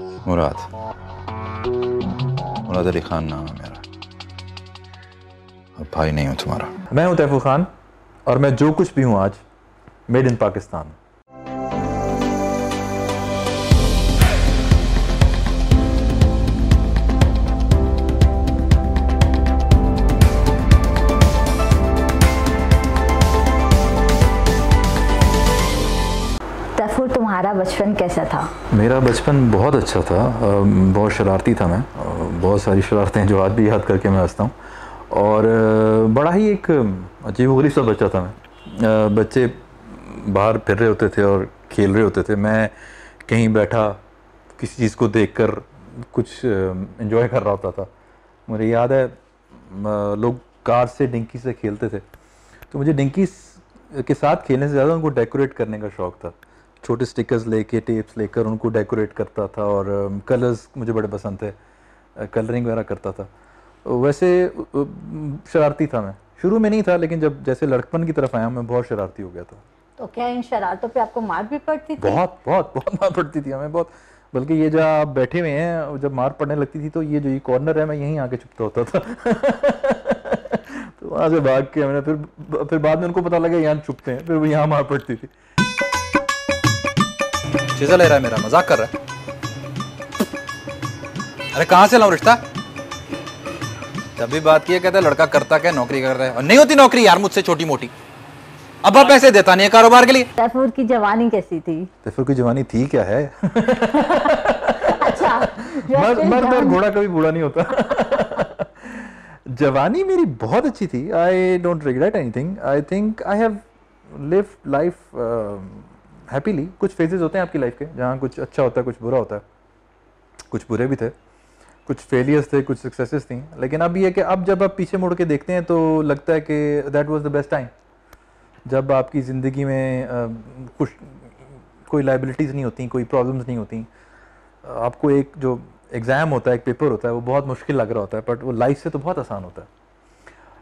मुराद मुराद अली खान नाम है मेरा अब भाई नहीं हूँ तुम्हारा मैं हूँ तैफू खान और मैं जो कुछ भी हूँ आज मेड इन पाकिस्तान तुम्हारा बचपन कैसा था मेरा बचपन बहुत अच्छा था बहुत शरारती था मैं बहुत सारी शरारतें जो आज भी याद करके मैं हंसता हूँ और बड़ा ही एक अजीब गरीब सा बच्चा था मैं बच्चे बाहर फिर रहे होते थे और खेल रहे होते थे मैं कहीं बैठा किसी चीज़ को देख कर कुछ इन्जॉय कर रहा होता था मुझे याद है लोग कार से डिंकी से खेलते थे तो मुझे डिंकी के साथ खेलने से ज़्यादा उनको डेकोरेट करने का शौक़ था छोटे स्टिकर्स लेके टेप्स लेकर उनको डेकोरेट करता था और कलर्स um, मुझे बड़े पसंद थे कलरिंग वगैरह करता था वैसे शरारती था मैं शुरू में नहीं था लेकिन जब जैसे लड़कपन की तरफ आया मैं बहुत शरारती हो गया था तो क्या इन शरारतों पे आपको मार भी पड़ती थी बहुत बहुत बहुत मार पड़ती थी हमें बहुत बल्कि ये जब आप बैठे हुए हैं जब मार पड़ने लगती थी तो ये जो ये कॉर्नर है मैं यहीं आके छुपता होता था तो वहाँ से भाग के मैंने फिर फिर बाद में उनको पता लगा यहाँ छुपते हैं फिर वो यहाँ मार पड़ती थी सीजा ले रहा है मेरा मजाक कर रहा है अरे कहां से लाऊं रिश्ता तभी बात की है कहता है लड़का करता क्या नौकरी कर रहा है और नहीं होती नौकरी यार मुझसे छोटी मोटी अब आप पैसे देता नहीं है कारोबार के लिए तैफूर की जवानी कैसी थी तैफूर की जवानी थी क्या है अच्छा मर्द और घोड़ा कभी बूढ़ा नहीं होता जवानी मेरी बहुत अच्छी थी I don't regret anything I think I have live life happily कुछ फेजेज होते हैं आपकी लाइफ के जहाँ कुछ अच्छा होता है कुछ बुरा होता है कुछ बुरे भी थे कुछ फेलियर्स थे कुछ सक्सेसेस थी लेकिन अब ये कि अब जब आप पीछे मुड़ के देखते हैं तो लगता है कि that was the best time जब आपकी ज़िंदगी में कुछ कोई लाइबिलिटीज़ नहीं होती कोई प्रॉब्लम्स नहीं होती आपको एक जो एग्ज़ाम होता है एक पेपर होता है वो बहुत मुश्किल लग रहा होता है बट वो लाइफ से तो बहुत आसान होता है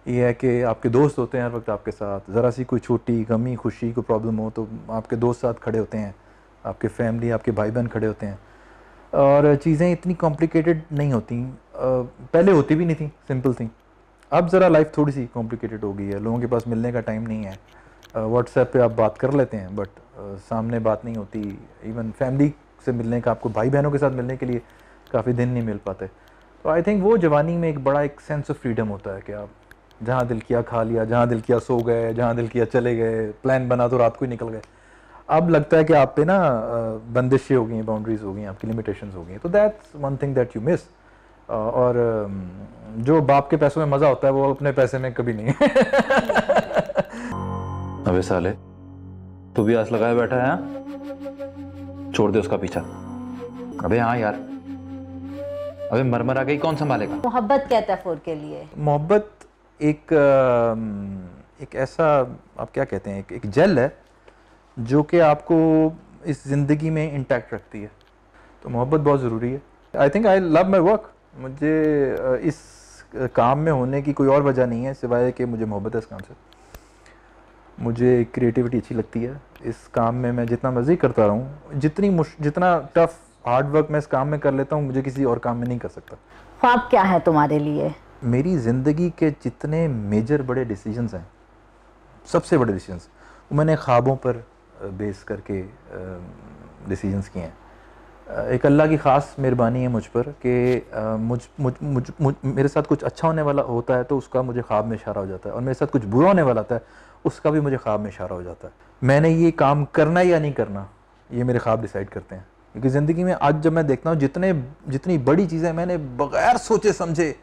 ये है कि आपके दोस्त होते हैं हर वक्त आपके साथ ज़रा सी कोई छोटी गमी खुशी कोई प्रॉब्लम हो तो आपके दोस्त साथ खड़े होते हैं आपके फैमिली आपके भाई बहन खड़े होते हैं और चीज़ें इतनी कॉम्प्लिकेटेड नहीं होती पहले होती भी नहीं थी सिंपल थी अब ज़रा लाइफ थोड़ी सी कॉम्प्लिकेटेड हो गई है लोगों के पास मिलने का टाइम नहीं है व्हाट्सएप पे आप बात कर लेते हैं बट सामने बात नहीं होती इवन फैमिली से मिलने का आपको भाई बहनों के साथ मिलने के लिए काफ़ी दिन नहीं मिल पाते तो आई थिंक वो जवानी में एक बड़ा एक सेंस ऑफ फ्रीडम होता है कि आप जहाँ दिल किया खा लिया जहाँ दिल किया सो गए जहाँ दिल किया चले गए प्लान बना तो रात को ही निकल गए अब लगता है कि आप पे ना बंदिशें हो गई हैं बाउंड्रीज हो गई हैं आपकी लिमिटेशंस हो गई हैं तो that's one thing that you miss और जो बाप के पैसों में मज़ा होता है वो अपने पैसे में कभी नहीं अबे साले तू भी आस लगाए बैठा है हाँ? छोड़ दे उसका पीछा अबे हाँ यार अबे मरमरा गई कौन संभालेगा मोहब्बत कहता है फोर के लिए मोहब्बत एक एक ऐसा आप क्या कहते हैं एक, एक जेल है जो कि आपको इस ज़िंदगी में इंटैक्ट रखती है तो मोहब्बत बहुत ज़रूरी है I think I love my work मुझे इस काम में होने की कोई और वजह नहीं है सिवाय कि मुझे मोहब्बत है इस काम से मुझे क्रिएटिविटी अच्छी लगती है इस काम में मैं जितना मर्जी करता रहूँ जितनी जितना टफ हार्ड वर्क मैं इस काम में कर लेता हूँ मुझे किसी और काम में नहीं कर सकता ख्वाब क्या है तुम्हारे लिए मेरी ज़िंदगी के जितने मेजर बड़े डिसीजंस हैं सबसे बड़े डिसीजंस मैंने ख्वाबों पर बेस करके डिसीजंस किए हैं एक अल्लाह की ख़ास मेहरबानी है मुझ पर कि मुझ मुझ मुझ मुझ मेरे साथ कुछ अच्छा होने वाला होता है तो उसका मुझे ख्वाब में इशारा हो जाता है और मेरे साथ कुछ बुरा होने वाला होता है उसका भी मुझे ख्वाब में इशारा हो जाता है मैंने ये काम करना या नहीं करना ये मेरे ख्वाब डिसाइड करते हैं क्योंकि ज़िंदगी में आज जब मैं देखता हूँ जितने जितनी बड़ी चीज़ें मैंने बगैर सोचे समझे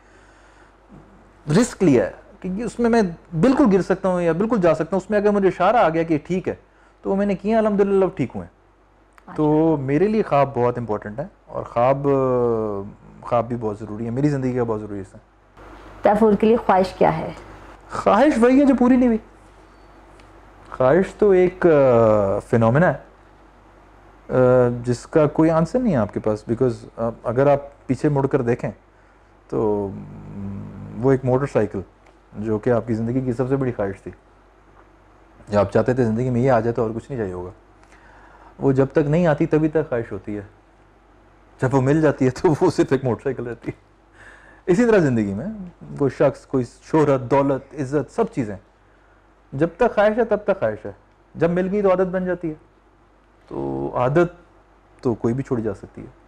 रिस्क लिया है कि उसमें मैं बिल्कुल गिर सकता हूँ या बिल्कुल जा सकता हूँ उसमें अगर मुझे इशारा आ गया कि ठीक है तो मैंने किया अलहमदिल्ला ठीक हुए तो अच्छा। मेरे लिए ख्वाब बहुत इंपॉर्टेंट है और ख्वाब ख्वाब भी बहुत ज़रूरी है मेरी ज़िंदगी का बहुत ज़रूरी है तैफुल के लिए ख्वाहिश क्या है ख्वाहिश वही है जो पूरी नहीं हुई ख्वाहिश तो एक फिनमिना है जिसका कोई आंसर नहीं है आपके पास बिकॉज अगर आप पीछे मुड़ कर देखें तो वो एक मोटरसाइकिल जो कि आपकी ज़िंदगी की सबसे बड़ी ख्वाहिश थी जब आप चाहते थे ज़िंदगी में ये आ जाए तो और कुछ नहीं चाहिए होगा वो जब तक नहीं आती तभी तक ख्वाहिश होती है जब वो मिल जाती है तो वो सिर्फ एक मोटरसाइकिल रहती है इसी तरह ज़िंदगी में वो शख्स कोई शोहरत दौलत इज़्ज़त सब चीज़ें जब तक ख्वाहिश है तब तक ख्वाहिश है जब मिल गई तो आदत बन जाती है तो आदत तो कोई भी छोड़ी जा सकती है